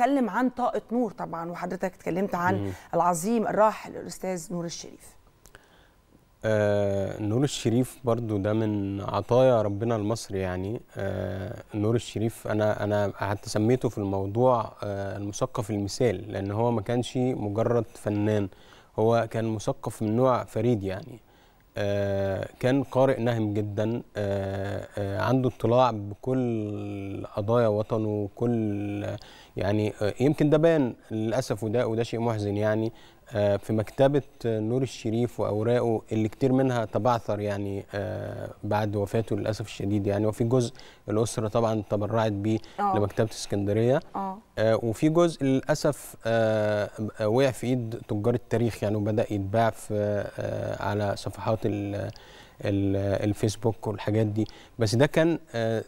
بنتكلم عن طاقه نور طبعا وحضرتك اتكلمت عن مم. العظيم الراحل الاستاذ نور الشريف آه نور الشريف برضو ده من عطايا ربنا المصري يعني آه نور الشريف انا انا حتى سميته في الموضوع آه المثقف المثال لان هو ما كانش مجرد فنان هو كان مثقف من نوع فريد يعني آه، كان قارئ نهم جدا آه، آه، عنده اطلاع بكل قضايا وطنه وكل يعني يمكن ده بان للاسف وده وده شيء محزن يعني آه، في مكتبة نور الشريف وأوراقه اللي كتير منها تبعثر يعني آه، بعد وفاته للأسف الشديد يعني وفي جزء الأسرة طبعا تبرعت بيه آه. لمكتبة اسكندرية وفي جزء للأسف وقع في إيد تجار التاريخ يعني وبدأ يتباع في على صفحات الفيسبوك والحاجات دي بس ده كان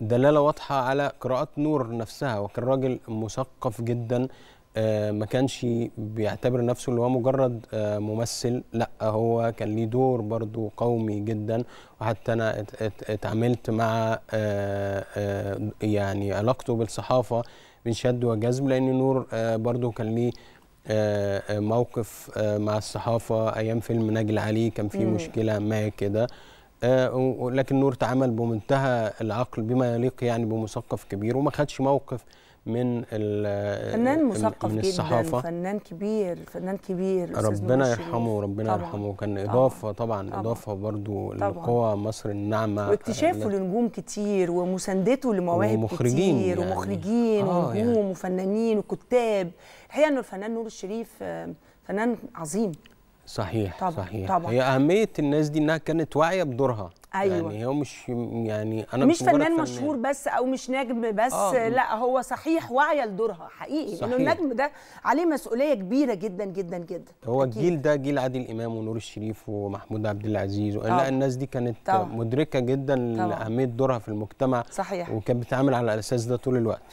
دلالة واضحة على قراءات نور نفسها وكان راجل مثقف جدا آه، ما كانش بيعتبر نفسه اللي هو مجرد آه، ممثل لا هو كان ليه دور برضو قومي جدا وحتى انا اتعاملت مع آه، يعني علاقته بالصحافه من شد وجذب لان نور برضو كان ليه موقف مع الصحافه ايام فيلم نجل علي كان في مشكله ما كده آه، ولكن نور تعامل بمنتهى العقل بما يليق يعني بمثقف كبير وما خدش موقف من فنان مثقف من الصحافة. جدا فنان كبير فنان كبير ربنا يرحمه ربنا يرحمه كان اضافه طبعا, طبعا اضافه برضو لقوى مصر الناعمه آه، واكتشافه لنجوم كتير ومساندته لمواهب ومخرجين كتير يعني. ومخرجين آه ونجوم يعني. وفنانين وكتاب الحقيقه انه الفنان نور الشريف آه، فنان عظيم صحيح طبعا صحيح طبعا هي اهميه الناس دي انها كانت واعيه بدورها ايوه يعني هو مش يعني انا مش فنان, فنان مشهور بس او مش نجم بس آه. لا هو صحيح واعيه لدورها حقيقي صحيح. انه النجم ده عليه مسؤوليه كبيره جدا جدا جدا هو أكيد. الجيل ده جيل عادل امام ونور الشريف ومحمود عبد العزيز لا آه. الناس دي كانت طبعا. مدركه جدا لاهميه دورها في المجتمع صحيح وكانت بتتعامل على الاساس ده طول الوقت